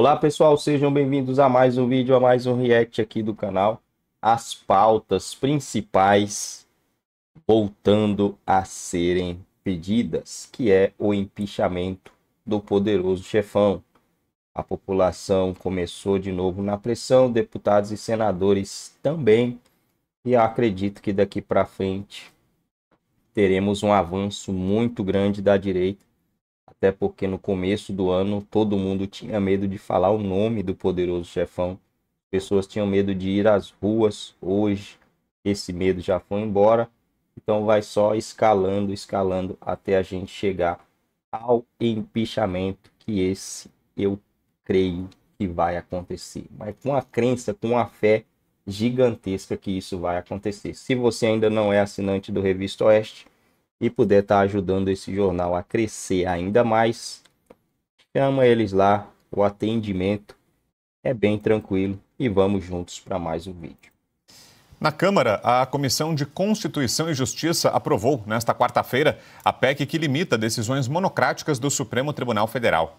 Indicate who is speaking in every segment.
Speaker 1: Olá pessoal, sejam bem-vindos a mais um vídeo, a mais um react aqui do canal. As pautas principais voltando a serem pedidas, que é o empichamento do poderoso chefão. A população começou de novo na pressão, deputados e senadores também, e acredito que daqui para frente teremos um avanço muito grande da direita até porque no começo do ano todo mundo tinha medo de falar o nome do poderoso chefão. Pessoas tinham medo de ir às ruas hoje. Esse medo já foi embora. Então vai só escalando, escalando até a gente chegar ao empichamento que esse eu creio que vai acontecer. Mas com a crença, com a fé gigantesca que isso vai acontecer. Se você ainda não é assinante do Revista Oeste, e puder estar tá ajudando esse jornal a crescer ainda mais, chama eles lá, o atendimento é bem tranquilo e vamos juntos para mais um vídeo.
Speaker 2: Na Câmara, a Comissão de Constituição e Justiça aprovou, nesta quarta-feira, a PEC que limita decisões monocráticas do Supremo Tribunal Federal.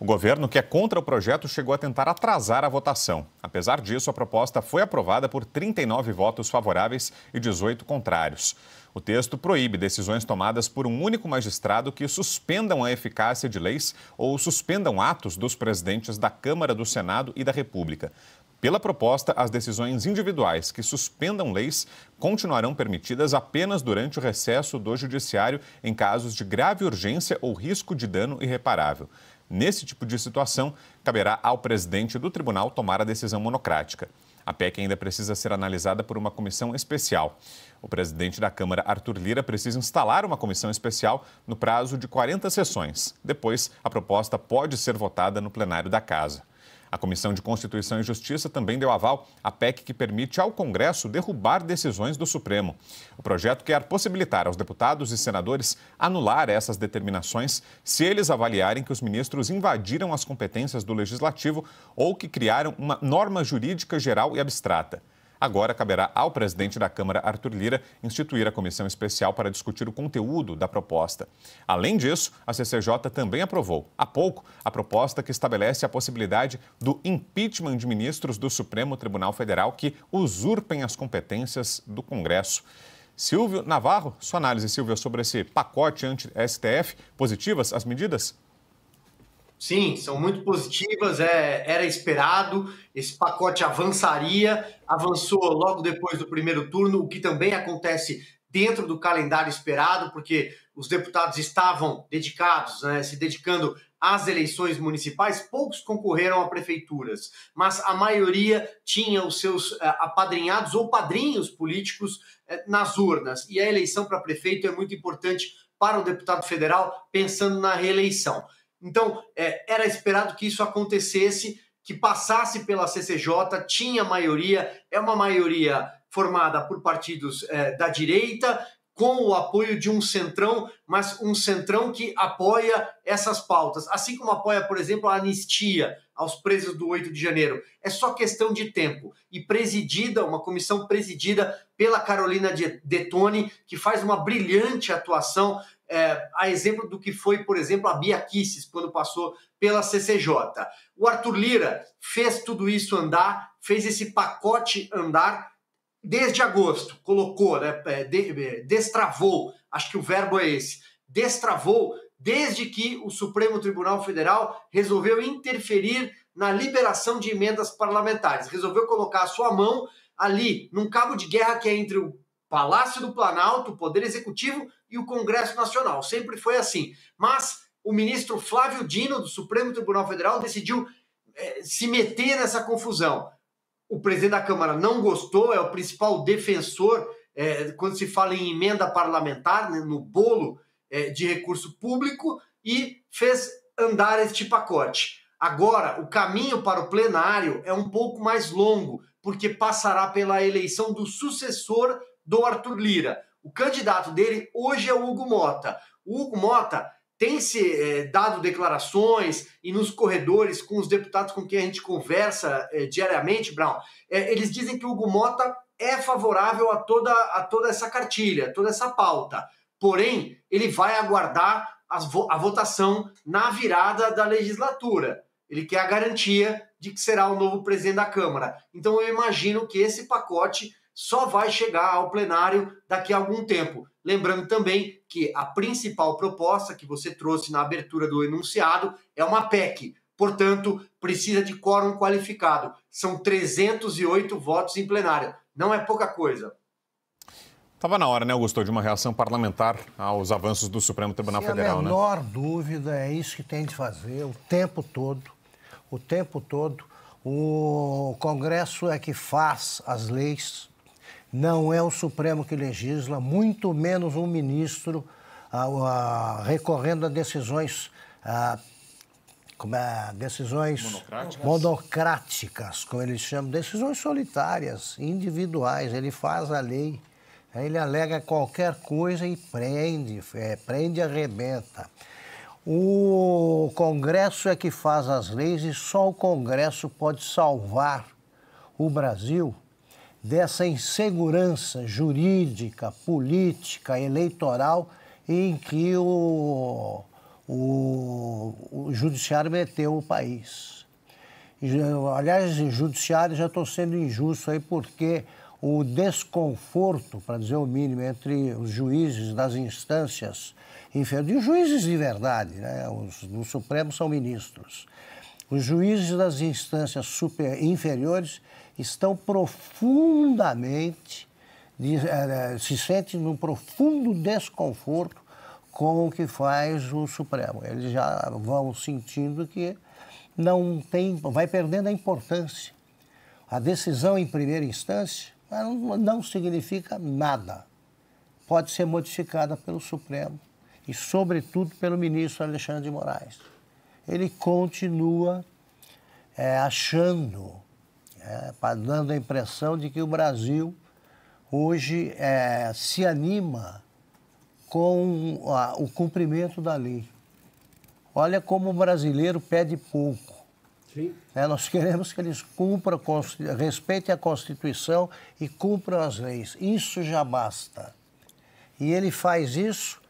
Speaker 2: O governo, que é contra o projeto, chegou a tentar atrasar a votação. Apesar disso, a proposta foi aprovada por 39 votos favoráveis e 18 contrários. O texto proíbe decisões tomadas por um único magistrado que suspendam a eficácia de leis ou suspendam atos dos presidentes da Câmara, do Senado e da República. Pela proposta, as decisões individuais que suspendam leis continuarão permitidas apenas durante o recesso do Judiciário em casos de grave urgência ou risco de dano irreparável. Nesse tipo de situação, caberá ao presidente do tribunal tomar a decisão monocrática. A PEC ainda precisa ser analisada por uma comissão especial. O presidente da Câmara, Arthur Lira, precisa instalar uma comissão especial no prazo de 40 sessões. Depois, a proposta pode ser votada no plenário da Casa. A Comissão de Constituição e Justiça também deu aval à PEC que permite ao Congresso derrubar decisões do Supremo. O projeto quer possibilitar aos deputados e senadores anular essas determinações se eles avaliarem que os ministros invadiram as competências do Legislativo ou que criaram uma norma jurídica geral e abstrata. Agora caberá ao presidente da Câmara, Arthur Lira, instituir a comissão especial para discutir o conteúdo da proposta. Além disso, a CCJ também aprovou, há pouco, a proposta que estabelece a possibilidade do impeachment de ministros do Supremo Tribunal Federal que usurpem as competências do Congresso. Silvio Navarro, sua análise, Silvio, sobre esse pacote anti-STF. Positivas as medidas?
Speaker 3: Sim, são muito positivas, é, era esperado, esse pacote avançaria, avançou logo depois do primeiro turno, o que também acontece dentro do calendário esperado, porque os deputados estavam dedicados, né, se dedicando às eleições municipais, poucos concorreram a prefeituras, mas a maioria tinha os seus eh, apadrinhados ou padrinhos políticos eh, nas urnas. E a eleição para prefeito é muito importante para o deputado federal pensando na reeleição. Então, é, era esperado que isso acontecesse, que passasse pela CCJ, tinha maioria, é uma maioria formada por partidos é, da direita, com o apoio de um centrão, mas um centrão que apoia essas pautas, assim como apoia, por exemplo, a anistia aos presos do 8 de janeiro. É só questão de tempo. E presidida, uma comissão presidida pela Carolina Detone, que faz uma brilhante atuação é, a exemplo do que foi, por exemplo, a Bia Kisses quando passou pela CCJ. O Arthur Lira fez tudo isso andar, fez esse pacote andar desde agosto, colocou, né, é, é, destravou, acho que o verbo é esse, destravou desde que o Supremo Tribunal Federal resolveu interferir na liberação de emendas parlamentares, resolveu colocar a sua mão ali num cabo de guerra que é entre o Palácio do Planalto, o Poder Executivo e o Congresso Nacional. Sempre foi assim. Mas o ministro Flávio Dino, do Supremo Tribunal Federal, decidiu é, se meter nessa confusão. O presidente da Câmara não gostou, é o principal defensor é, quando se fala em emenda parlamentar, né, no bolo é, de recurso público, e fez andar este pacote. Agora, o caminho para o plenário é um pouco mais longo, porque passará pela eleição do sucessor do Arthur Lira. O candidato dele hoje é o Hugo Mota. O Hugo Mota tem se é, dado declarações e nos corredores com os deputados com quem a gente conversa é, diariamente, Brown, é, eles dizem que o Hugo Mota é favorável a toda, a toda essa cartilha, toda essa pauta. Porém, ele vai aguardar vo a votação na virada da legislatura. Ele quer a garantia de que será o novo presidente da Câmara. Então, eu imagino que esse pacote só vai chegar ao plenário daqui a algum tempo. Lembrando também que a principal proposta que você trouxe na abertura do enunciado é uma PEC, portanto, precisa de quórum qualificado. São 308 votos em plenário. Não é pouca coisa.
Speaker 2: Estava na hora, né, Augusto, de uma reação parlamentar aos avanços do Supremo Tribunal Sem Federal, né? A menor
Speaker 4: né? dúvida, é isso que tem de fazer o tempo todo. O tempo todo. O Congresso é que faz as leis, não é o Supremo que legisla, muito menos um ministro ah, ah, recorrendo a decisões. Ah, como é, decisões monocráticas. monocráticas, como eles chamam, decisões solitárias, individuais. Ele faz a lei, né, ele alega qualquer coisa e prende, é, prende e arrebenta. O Congresso é que faz as leis e só o Congresso pode salvar o Brasil dessa insegurança jurídica, política, eleitoral em que o, o, o judiciário meteu o país. Aliás, em judiciário já estou sendo injusto aí porque o desconforto, para dizer o mínimo, entre os juízes das instâncias inferiores, e juízes de verdade, né? os do Supremo são ministros, os juízes das instâncias super inferiores estão profundamente, eh, eh, se sentem num profundo desconforto com o que faz o Supremo. Eles já vão sentindo que não tem, vai perdendo a importância. A decisão em primeira instância não significa nada. Pode ser modificada pelo Supremo e, sobretudo, pelo ministro Alexandre de Moraes. Ele continua é, achando é, dando a impressão de que o Brasil hoje é, se anima com a, o cumprimento da lei. Olha como o brasileiro pede pouco. É, nós queremos que eles cumpram, respeitem a Constituição e cumpram as leis. Isso já basta. E ele faz isso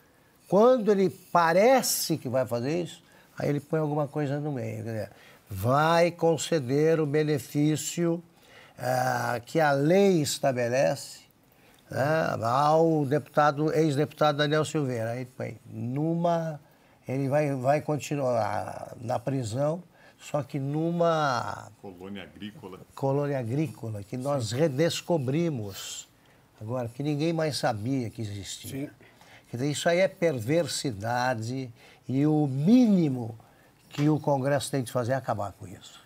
Speaker 4: quando ele parece que vai fazer isso, aí ele põe alguma coisa no meio vai conceder o benefício ah, que a lei estabelece né, ao deputado, ex-deputado Daniel Silveira. Aí, bem, numa, ele vai, vai continuar na prisão, só que numa. Colônia agrícola. Colônia agrícola, que nós Sim. redescobrimos agora, que ninguém mais sabia que existia. Sim. Isso aí é perversidade e o mínimo que o Congresso tem de fazer é acabar com isso.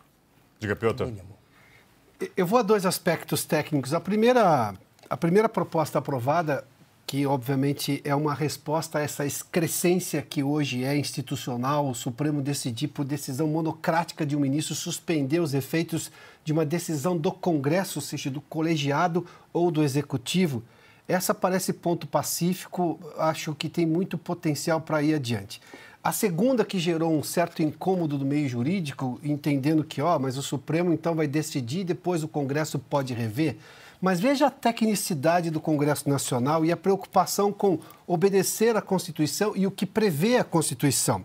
Speaker 2: Diga, Piotr.
Speaker 5: Eu vou a dois aspectos técnicos. A primeira, a primeira proposta aprovada, que obviamente é uma resposta a essa excrescência que hoje é institucional, o Supremo decidir por decisão monocrática de um ministro suspender os efeitos de uma decisão do Congresso, seja do colegiado ou do executivo. Essa parece ponto pacífico, acho que tem muito potencial para ir adiante. A segunda que gerou um certo incômodo do meio jurídico, entendendo que, ó, mas o Supremo então vai decidir e depois o Congresso pode rever. Mas veja a tecnicidade do Congresso Nacional e a preocupação com obedecer à Constituição e o que prevê a Constituição.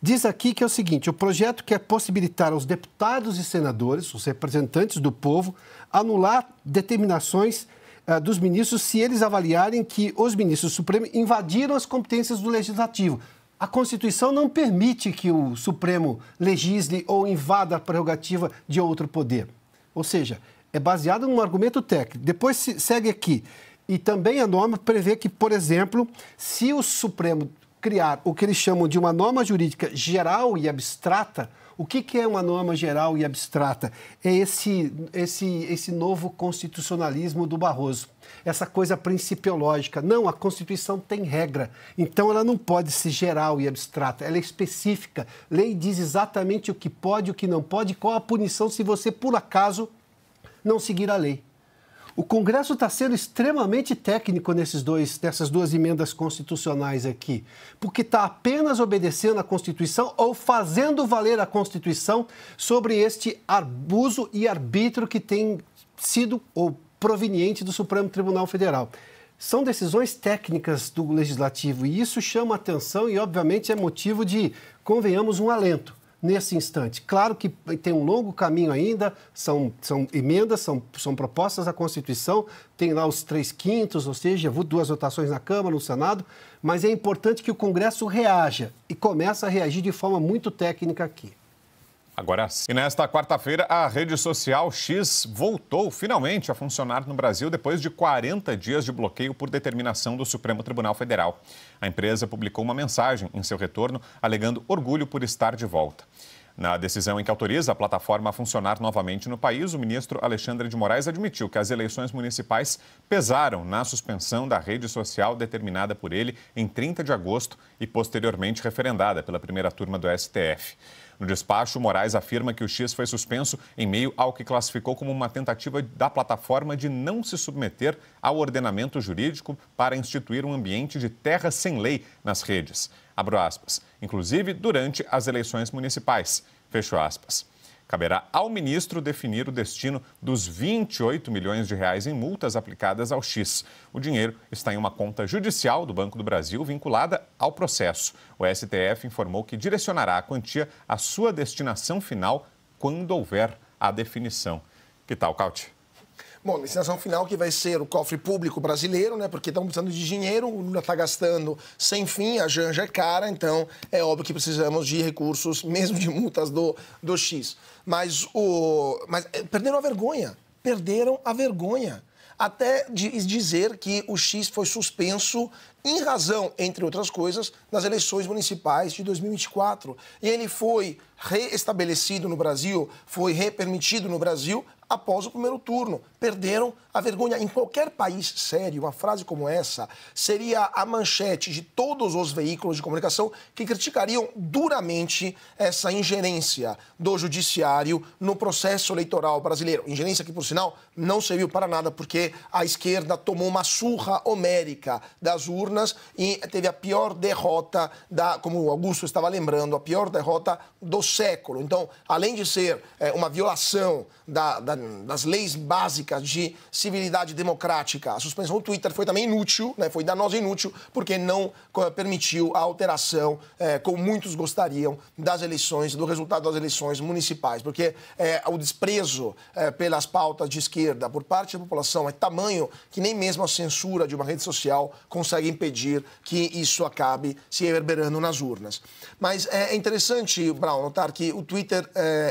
Speaker 5: Diz aqui que é o seguinte: o projeto quer possibilitar aos deputados e senadores, os representantes do povo, anular determinações eh, dos ministros se eles avaliarem que os ministros do Supremo invadiram as competências do Legislativo a Constituição não permite que o Supremo legisle ou invada a prerrogativa de outro poder. Ou seja, é baseado num argumento técnico. Depois segue aqui. E também a norma prevê que, por exemplo, se o Supremo criar o que eles chamam de uma norma jurídica geral e abstrata, o que, que é uma norma geral e abstrata? É esse, esse, esse novo constitucionalismo do Barroso essa coisa principiológica. Não, a Constituição tem regra, então ela não pode ser geral e abstrata, ela é específica. Lei diz exatamente o que pode, o que não pode, qual a punição se você, por acaso, não seguir a lei. O Congresso está sendo extremamente técnico nesses dois, nessas duas emendas constitucionais aqui, porque está apenas obedecendo à Constituição ou fazendo valer a Constituição sobre este abuso e arbítrio que tem sido ou proveniente do Supremo Tribunal Federal. São decisões técnicas do legislativo e isso chama atenção e, obviamente, é motivo de, convenhamos, um alento nesse instante. Claro que tem um longo caminho ainda, são, são emendas, são, são propostas à Constituição, tem lá os três quintos, ou seja, duas votações na Câmara, no Senado, mas é importante que o Congresso reaja e comece a reagir de forma muito técnica aqui.
Speaker 2: Agora sim. E nesta quarta-feira, a rede social X voltou finalmente a funcionar no Brasil depois de 40 dias de bloqueio por determinação do Supremo Tribunal Federal. A empresa publicou uma mensagem em seu retorno alegando orgulho por estar de volta. Na decisão em que autoriza a plataforma a funcionar novamente no país, o ministro Alexandre de Moraes admitiu que as eleições municipais pesaram na suspensão da rede social determinada por ele em 30 de agosto e posteriormente referendada pela primeira turma do STF. No despacho, Moraes afirma que o X foi suspenso em meio ao que classificou como uma tentativa da plataforma de não se submeter ao ordenamento jurídico para instituir um ambiente de terra sem lei nas redes. Abro aspas. Inclusive durante as eleições municipais. Fecho aspas. Caberá ao ministro definir o destino dos 28 milhões de reais em multas aplicadas ao X. O dinheiro está em uma conta judicial do Banco do Brasil vinculada ao processo. O STF informou que direcionará a quantia à sua destinação final quando houver a definição. Que tal, Cauti?
Speaker 6: Bom, destinação final que vai ser o cofre público brasileiro, né? Porque estão precisando de dinheiro, o Lula está gastando sem fim, a Janja é cara, então é óbvio que precisamos de recursos, mesmo de multas do, do X. Mas o. Mas eh, perderam a vergonha. Perderam a vergonha. Até de dizer que o X foi suspenso em razão, entre outras coisas, das eleições municipais de 2024. E ele foi reestabelecido no Brasil, foi repermitido no Brasil após o primeiro turno perderam a vergonha. Em qualquer país sério, uma frase como essa seria a manchete de todos os veículos de comunicação que criticariam duramente essa ingerência do judiciário no processo eleitoral brasileiro. Ingerência que, por sinal, não serviu para nada, porque a esquerda tomou uma surra homérica das urnas e teve a pior derrota da, como o Augusto estava lembrando, a pior derrota do século. Então, além de ser é, uma violação da, da, das leis básicas de civilidade democrática. A suspensão do Twitter foi também inútil, né? foi danosa e inútil, porque não eh, permitiu a alteração, é, como muitos gostariam, das eleições, do resultado das eleições municipais. Porque é, o desprezo é, pelas pautas de esquerda por parte da população é tamanho que nem mesmo a censura de uma rede social consegue impedir que isso acabe se reverberando nas urnas. Mas é interessante, Brown, notar que o Twitter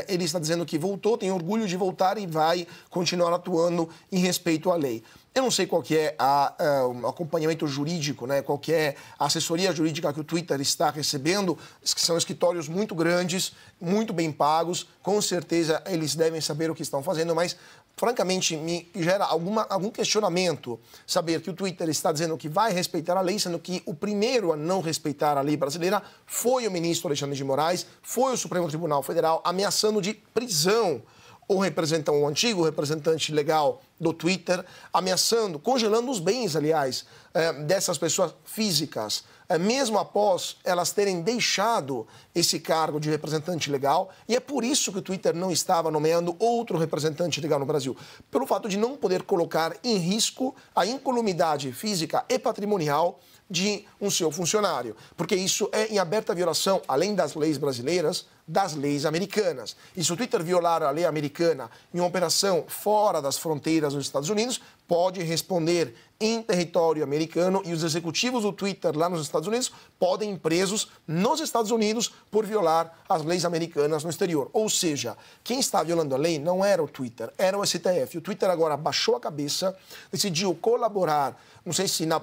Speaker 6: ele está dizendo que voltou, tem orgulho de voltar e vai continuar atuando falando em respeito à lei. Eu não sei qual que é a, a, eh, o acompanhamento jurídico, né? qual que é a assessoria jurídica que o Twitter está recebendo, são escritórios muito grandes, muito bem pagos, com certeza eles devem saber o que estão fazendo, mas francamente, me gera alguma, algum questionamento saber que o Twitter está dizendo que vai respeitar a lei, sendo que o primeiro a não respeitar a lei brasileira foi o ministro Alexandre de Moraes, foi o Supremo Tribunal Federal ameaçando de prisão ou representam o um antigo representante legal do Twitter, ameaçando, congelando os bens, aliás, eh, dessas pessoas físicas, eh, mesmo após elas terem deixado esse cargo de representante legal, e é por isso que o Twitter não estava nomeando outro representante legal no Brasil, pelo fato de não poder colocar em risco a incolumidade física e patrimonial de um seu funcionário, porque isso é em aberta violação, além das leis brasileiras, das leis americanas. E se o Twitter violar a lei americana em uma operação fora das fronteiras dos Estados Unidos, pode responder em território americano e os executivos do Twitter lá nos Estados Unidos podem presos nos Estados Unidos por violar as leis americanas no exterior. Ou seja, quem está violando a lei não era o Twitter, era o STF. O Twitter agora baixou a cabeça, decidiu colaborar, não sei se na,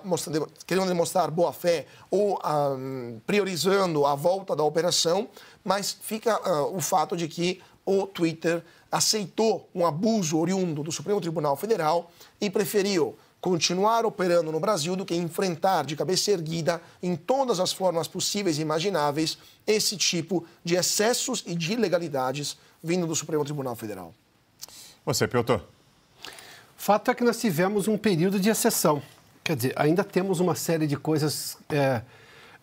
Speaker 6: querendo demonstrar boa fé ou um, ah, priorizando a volta da operação, mas fica uh, o fato de que o Twitter aceitou um abuso oriundo do Supremo Tribunal Federal e preferiu continuar operando no Brasil do que enfrentar de cabeça erguida, em todas as formas possíveis e imagináveis, esse tipo de excessos e de ilegalidades vindo do Supremo Tribunal Federal. Você, Piotr. Fato é que nós tivemos um período de
Speaker 5: exceção. Quer dizer, ainda temos uma série de coisas. É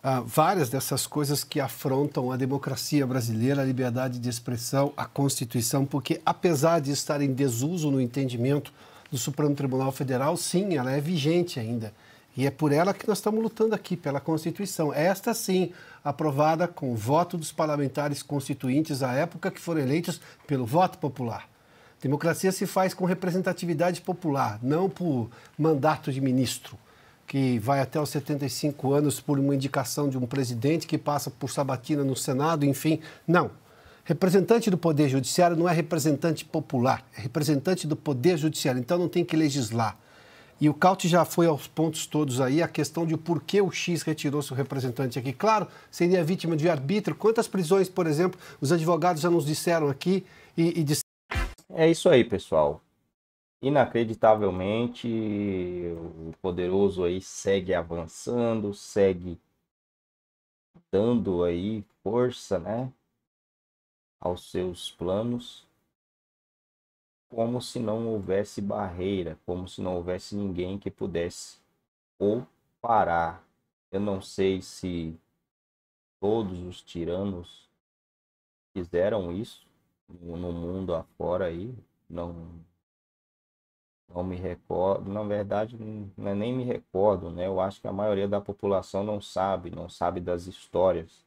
Speaker 5: ah, várias dessas coisas que afrontam a democracia brasileira, a liberdade de expressão, a Constituição, porque apesar de estar em desuso no entendimento do Supremo Tribunal Federal, sim, ela é vigente ainda. E é por ela que nós estamos lutando aqui, pela Constituição. Esta, sim, aprovada com o voto dos parlamentares constituintes à época que foram eleitos pelo voto popular. Democracia se faz com representatividade popular, não por mandato de ministro que vai até os 75 anos por uma indicação de um presidente que passa por sabatina no Senado, enfim. Não. Representante do Poder Judiciário não é representante popular, é representante do Poder Judiciário, então não tem que legislar. E o Caut já foi aos pontos todos aí, a questão de por que o X retirou seu representante aqui. Claro, seria vítima de arbítrio. Quantas prisões, por exemplo, os advogados já nos disseram aqui e, e disseram...
Speaker 1: É isso aí, pessoal inacreditavelmente, o poderoso aí segue avançando, segue dando aí força, né, aos seus planos, como se não houvesse barreira, como se não houvesse ninguém que pudesse ou parar. Eu não sei se todos os tiranos fizeram isso no mundo afora aí, não não me recordo, na verdade, não, é nem me recordo, né? Eu acho que a maioria da população não sabe, não sabe das histórias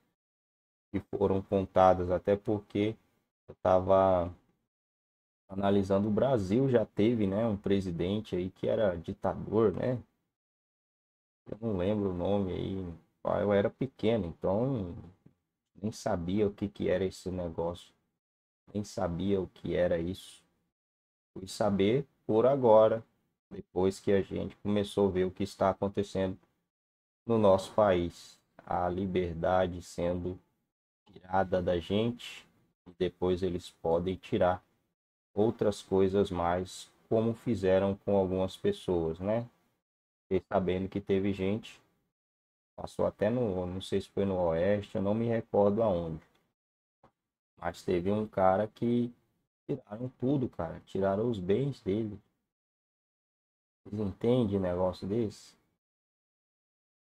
Speaker 1: que foram contadas, até porque eu estava analisando o Brasil já teve, né, um presidente aí que era ditador, né? Eu não lembro o nome aí. Eu era pequeno, então nem sabia o que que era esse negócio. Nem sabia o que era isso. Fui saber por agora, depois que a gente começou a ver o que está acontecendo no nosso país. A liberdade sendo tirada da gente, e depois eles podem tirar outras coisas mais, como fizeram com algumas pessoas, né? E sabendo que teve gente, passou até no, não sei se foi no Oeste, eu não me recordo aonde, mas teve um cara que Tiraram tudo, cara. Tiraram os bens dele. Vocês entendem negócio desse?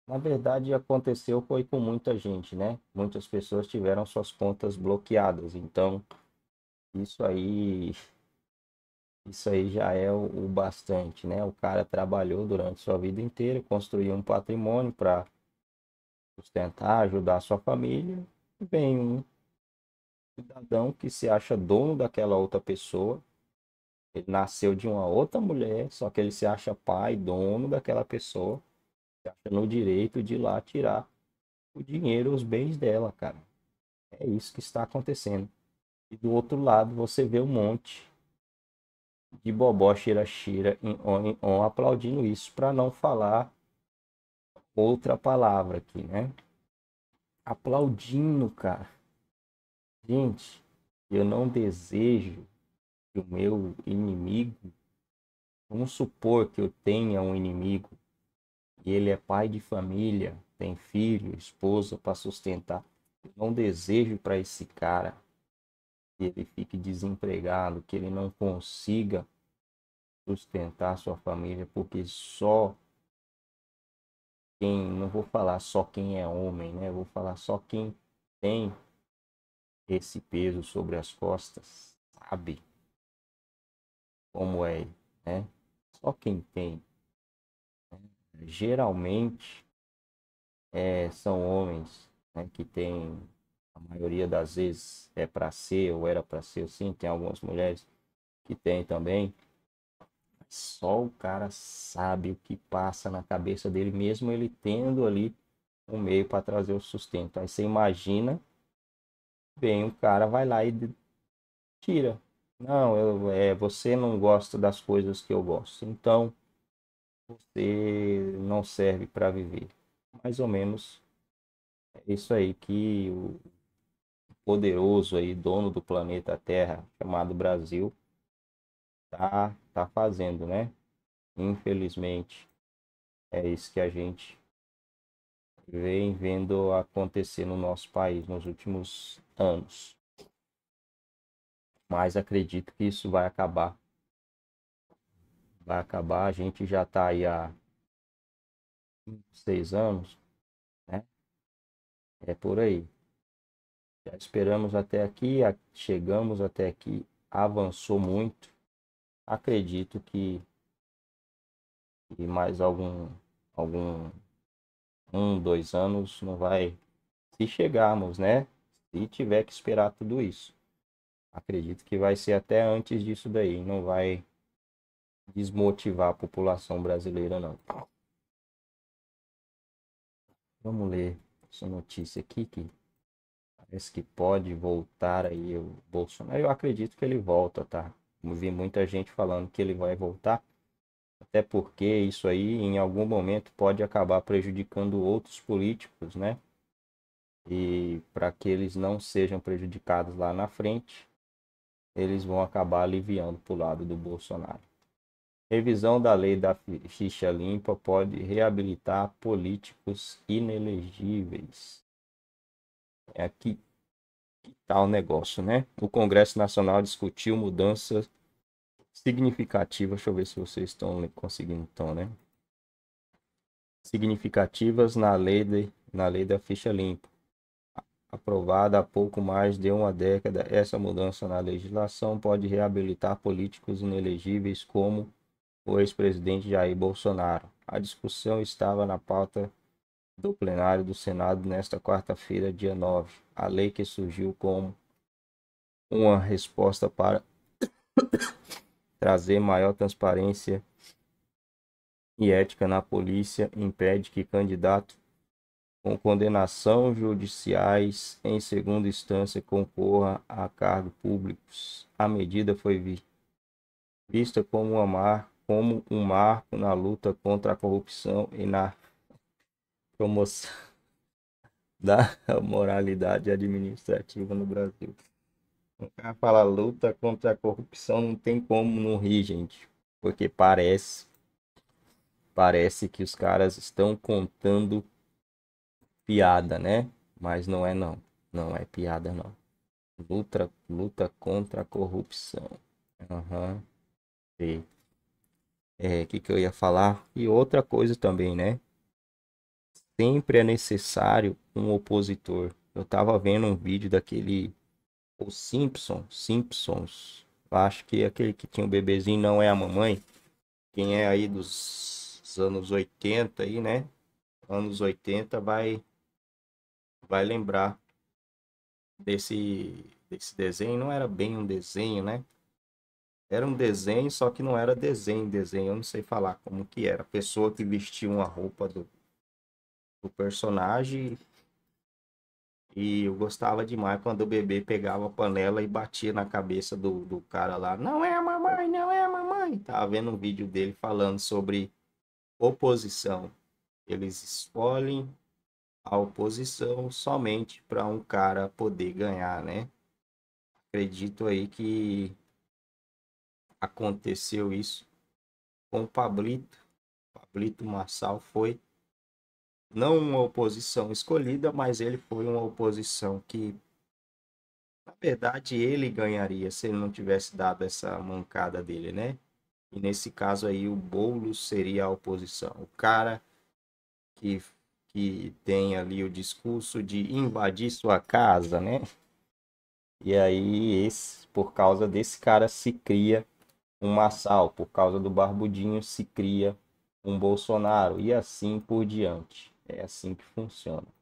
Speaker 1: Na verdade, aconteceu foi com muita gente, né? Muitas pessoas tiveram suas contas bloqueadas. Então, isso aí. Isso aí já é o, o bastante, né? O cara trabalhou durante sua vida inteira, construiu um patrimônio para sustentar, ajudar sua família. Vem um cidadão que se acha dono daquela outra pessoa. Ele nasceu de uma outra mulher, só que ele se acha pai, dono daquela pessoa. Se acha no direito de ir lá tirar o dinheiro, os bens dela, cara. É isso que está acontecendo. E do outro lado, você vê um monte de bobó xira-xira aplaudindo isso, para não falar outra palavra aqui, né? Aplaudindo, cara. Gente, eu não desejo que o meu inimigo, vamos supor que eu tenha um inimigo e ele é pai de família, tem filho, esposa para sustentar. Eu não desejo para esse cara que ele fique desempregado, que ele não consiga sustentar sua família, porque só quem, não vou falar só quem é homem, né? Eu vou falar só quem tem esse peso sobre as costas sabe como é, né? Só quem tem. Né? Geralmente é, são homens né, que têm, a maioria das vezes é para ser ou era para ser, sim, tem algumas mulheres que têm também. Só o cara sabe o que passa na cabeça dele, mesmo ele tendo ali um meio para trazer o sustento. Aí você imagina bem, o cara vai lá e tira. Não, eu, é, você não gosta das coisas que eu gosto, então você não serve para viver. Mais ou menos é isso aí que o poderoso aí, dono do planeta Terra, chamado Brasil, tá, tá fazendo, né? Infelizmente, é isso que a gente vem vendo acontecer no nosso país nos últimos anos. Mas acredito que isso vai acabar. Vai acabar, a gente já está aí há seis anos, né? É por aí. Já esperamos até aqui, chegamos até aqui, avançou muito. Acredito que e mais algum algum um, dois anos, não vai. Se chegarmos, né? Se tiver que esperar tudo isso. Acredito que vai ser até antes disso daí. Não vai desmotivar a população brasileira, não. Vamos ler essa notícia aqui que parece que pode voltar aí o Bolsonaro. Eu acredito que ele volta, tá? Vi muita gente falando que ele vai voltar até porque isso aí em algum momento pode acabar prejudicando outros políticos, né? E para que eles não sejam prejudicados lá na frente, eles vão acabar aliviando para o lado do Bolsonaro. Revisão da lei da ficha limpa pode reabilitar políticos inelegíveis. É aqui que está o negócio, né? O Congresso Nacional discutiu mudanças significativas. Deixa eu ver se vocês estão conseguindo, então, né? Significativas na lei, de, na lei da ficha limpa. Aprovada há pouco mais de uma década, essa mudança na legislação pode reabilitar políticos inelegíveis como o ex-presidente Jair Bolsonaro. A discussão estava na pauta do plenário do Senado nesta quarta-feira, dia 9. A lei que surgiu como uma resposta para trazer maior transparência e ética na polícia impede que candidato com condenação judiciais em segunda instância concorra a cargos públicos. A medida foi vista como, como um marco na luta contra a corrupção e na promoção da moralidade administrativa no Brasil. O cara fala luta contra a corrupção, não tem como não rir, gente. Porque parece. Parece que os caras estão contando piada, né? Mas não é não. Não é piada não. Luta, luta contra a corrupção. Aham. Uhum. É, o que, que eu ia falar? E outra coisa também, né? Sempre é necessário um opositor. Eu tava vendo um vídeo daquele o Simpson, Simpsons. Acho que aquele que tinha o um bebezinho não é a mamãe. Quem é aí dos anos 80 aí, né? Anos 80 vai vai lembrar desse desse desenho, não era bem um desenho, né? Era um desenho, só que não era desenho, desenho, eu não sei falar como que era. A pessoa que vestia uma roupa do, do personagem e eu gostava demais quando o bebê pegava a panela e batia na cabeça do, do cara lá. Não é mamãe, não é mamãe. Tava vendo um vídeo dele falando sobre oposição. Eles escolhem a oposição somente para um cara poder ganhar, né? Acredito aí que aconteceu isso com o Pablito. O Pablito Marçal foi não uma oposição escolhida, mas ele foi uma oposição que, na verdade, ele ganharia se ele não tivesse dado essa mancada dele, né? E nesse caso aí, o Boulos seria a oposição. O cara que, que tem ali o discurso de invadir sua casa, né? E aí, esse, por causa desse cara, se cria um Massal, por causa do Barbudinho, se cria um Bolsonaro e assim por diante. É assim que funciona.